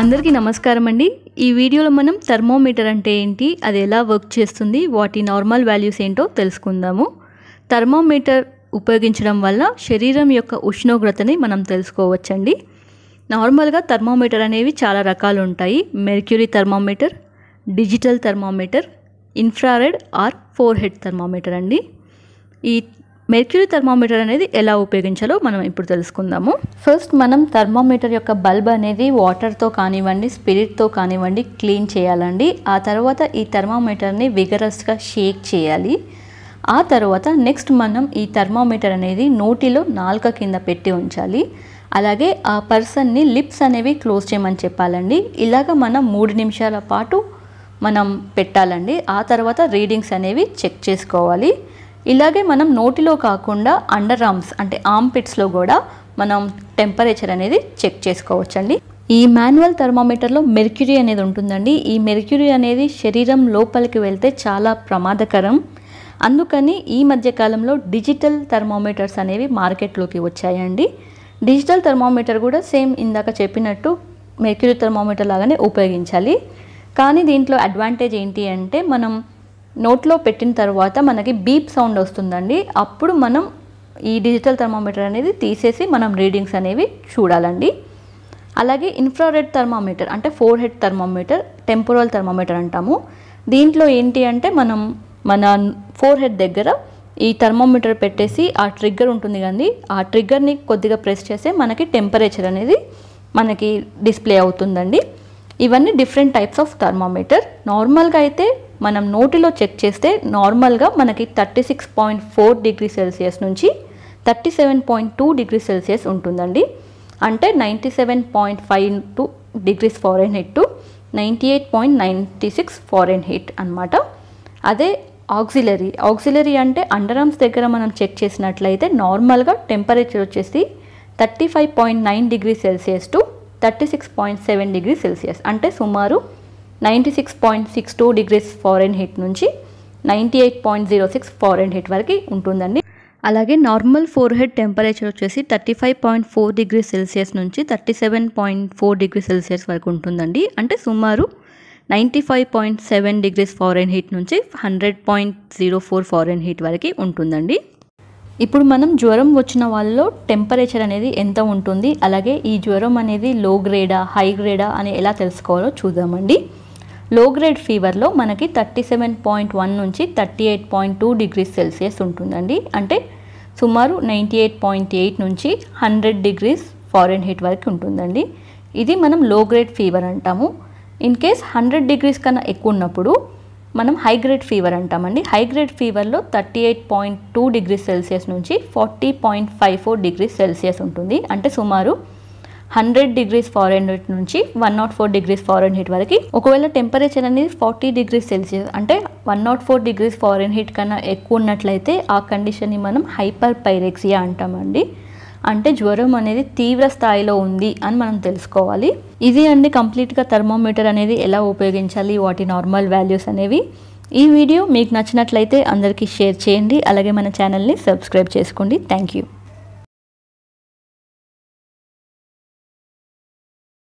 అందరికీ నమస్కారం అండి ఈ వీడియోలో మనం థర్మోమీటర్ అంటే ఏంటి అది ఎలా వర్క్ చేస్తుంది వాటి నార్మల్ వాల్యూస్ ఏంటో తెలుసుకుందాము థర్మోమీటర్ ఉపయోగించడం వల్ల శరీరం యొక్క ఉష్ణోగ్రతని మనం తెలుసుకోవచ్చండి నార్మల్గా థర్మోమీటర్ అనేవి చాలా రకాలు ఉంటాయి mercury thermometer digital thermometer infrared or forehead thermometer అండి ఈ మెర్క్యూరీ థర్మామీటర్ అనేది ఎలా ఉపయోగించాలో మనం ఇప్పుడు తెలుసుకుందాము ఫస్ట్ మనం థర్మామీటర్ యొక్క బల్బ్ అనేది వాటర్తో కానివ్వండి స్పిరిట్తో కానివ్వండి క్లీన్ చేయాలండి ఆ తర్వాత ఈ థర్మామీటర్ని విగరస్గా షేక్ చేయాలి ఆ తర్వాత నెక్స్ట్ మనం ఈ థర్మామీటర్ అనేది నోటిలో నాలుక కింద పెట్టి ఉంచాలి అలాగే ఆ పర్సన్ని లిప్స్ అనేవి క్లోజ్ చేయమని చెప్పాలండి ఇలాగ మనం మూడు నిమిషాల పాటు మనం పెట్టాలండి ఆ తర్వాత రీడింగ్స్ అనేవి చెక్ చేసుకోవాలి ఇలాగే మనం నోటిలో కాకుండా అండర్ ఆర్మ్స్ అంటే ఆర్మ్ పిట్స్లో కూడా మనం టెంపరేచర్ అనేది చెక్ చేసుకోవచ్చండి ఈ మాన్యువల్ థర్మామీటర్లో మెర్క్యూరీ అనేది ఉంటుందండి ఈ మెర్క్యూరీ అనేది శరీరం లోపలికి వెళ్తే చాలా ప్రమాదకరం అందుకని ఈ మధ్యకాలంలో డిజిటల్ థర్మామీటర్స్ అనేవి మార్కెట్లోకి వచ్చాయండి డిజిటల్ థర్మామీటర్ కూడా సేమ్ ఇందాక చెప్పినట్టు మెర్క్యూరీ థర్మామీటర్ లాగానే ఉపయోగించాలి కానీ దీంట్లో అడ్వాంటేజ్ ఏంటి అంటే మనం నోట్లో పెట్టిన తర్వాత మనకి బీప్ సౌండ్ వస్తుందండి అప్పుడు మనం ఈ డిజిటల్ థర్మామీటర్ అనేది తీసేసి మనం రీడింగ్స్ అనేవి చూడాలండి అలాగే ఇన్ఫ్రారెడ్ థర్మామీటర్ అంటే forehead thermometer temporal thermometer అంటాము దీంట్లో ఏంటి అంటే మనం మన ఫోర్ హెడ్ దగ్గర ఈ థర్మోమీటర్ పెట్టేసి ఆ ట్రిగ్గర్ ఉంటుంది కానీ ఆ ట్రిగ్గర్ని కొద్దిగా ప్రెస్ చేస్తే మనకి టెంపరేచర్ అనేది మనకి డిస్ప్లే అవుతుందండి ఇవన్నీ డిఫరెంట్ టైప్స్ ఆఫ్ థర్మామీటర్ నార్మల్గా అయితే మనం నోటిలో చెక్ చేస్తే నార్మల్గా మనకి thirty six point four degree Celsius నుంచి thirty seven point two degree Celsius ఉంటుందండి అంటే ninety seven point five two degrees Fahrenheit to ninety eight point ninety six Fahrenheit అనమాట అదే ఆక్సిలరీ ఆక్సిలరీ అంటే under arms దగ్గర మనం check చేసినట్లయితే నార్మల్గా టెంపరేచర్ వచ్చేసి thirty five point nine degree Celsius to thirty six point seven degree Celsius అంటే సుమారు ninety six point six two degrees Fahrenheit నుంచి ninety eight point zero six Fahrenheit వరకు ఉంటుందండి అలాగే నార్మల్ ఫోర్ హెడ్ టెంపరేచర్ వచ్చేసి thirty five point four degree Celsius నుంచి thirty seven point four degree Celsius వరకు ఉంటుందండి అంటే సుమారు ninety five point seven degrees Fahrenheit నుంచి hundred point zero four Fahrenheit వరకు ఉంటుందండి ఇప్పుడు మనం జ్వరం వచ్చిన వాళ్ళలో టెంపరేచర్ అనేది ఎంత ఉంటుంది అలాగే ఈ జ్వరం అనేది లో గ్రేడా హై గ్రేడా అని ఎలా తెలుసుకోవాలో చూద్దామండి లో గ్రేడ్ ఫీవర్లో మనకి థర్టీ సెవెన్ పాయింట్ వన్ నుంచి thirty eight point two degrees Celsius ఉంటుందండి అంటే సుమారు నైంటీ ఎయిట్ పాయింట్ ఎయిట్ నుంచి హండ్రెడ్ డిగ్రీస్ ఫారెన్ హీట్ వరకు ఉంటుందండి ఇది మనం లో గ్రేడ్ ఫీవర్ అంటాము ఇన్ కేస్ హండ్రెడ్ డిగ్రీస్ కన్నా ఎక్కువ ఉన్నప్పుడు మనం హై గ్రేడ్ ఫీవర్ అంటామండి హై గ్రేడ్ ఫీవర్లో thirty eight point two degree Celsius నుంచి forty point five four degree Celsius ఉంటుంది అంటే సుమారు హండ్రెడ్ డిగ్రీస్ ఫారెన్ హీట్ నుంచి one naught four degrees Fahrenheit వరకు ఒకవేళ టెంపరేచర్ అనేది ఫార్టీ డిగ్రీస్ సెల్సియస్ అంటే one naught four degrees Fahrenheit కన్నా ఎక్కువ ఉన్నట్లయితే ఆ కండిషన్ని మనం హైపర్ పైరెక్సియా అంటామండి అంటే జ్వరం అనేది తీవ్ర స్థాయిలో ఉంది అని మనం తెలుసుకోవాలి ఇది అండి కంప్లీట్గా థర్మోమీటర్ అనేది ఎలా ఉపయోగించాలి వాటి నార్మల్ వాల్యూస్ అనేవి ఈ వీడియో మీకు నచ్చినట్లయితే అందరికీ షేర్ చేయండి అలాగే మన ఛానల్ని సబ్స్క్రైబ్ చేసుకోండి థ్యాంక్ యూ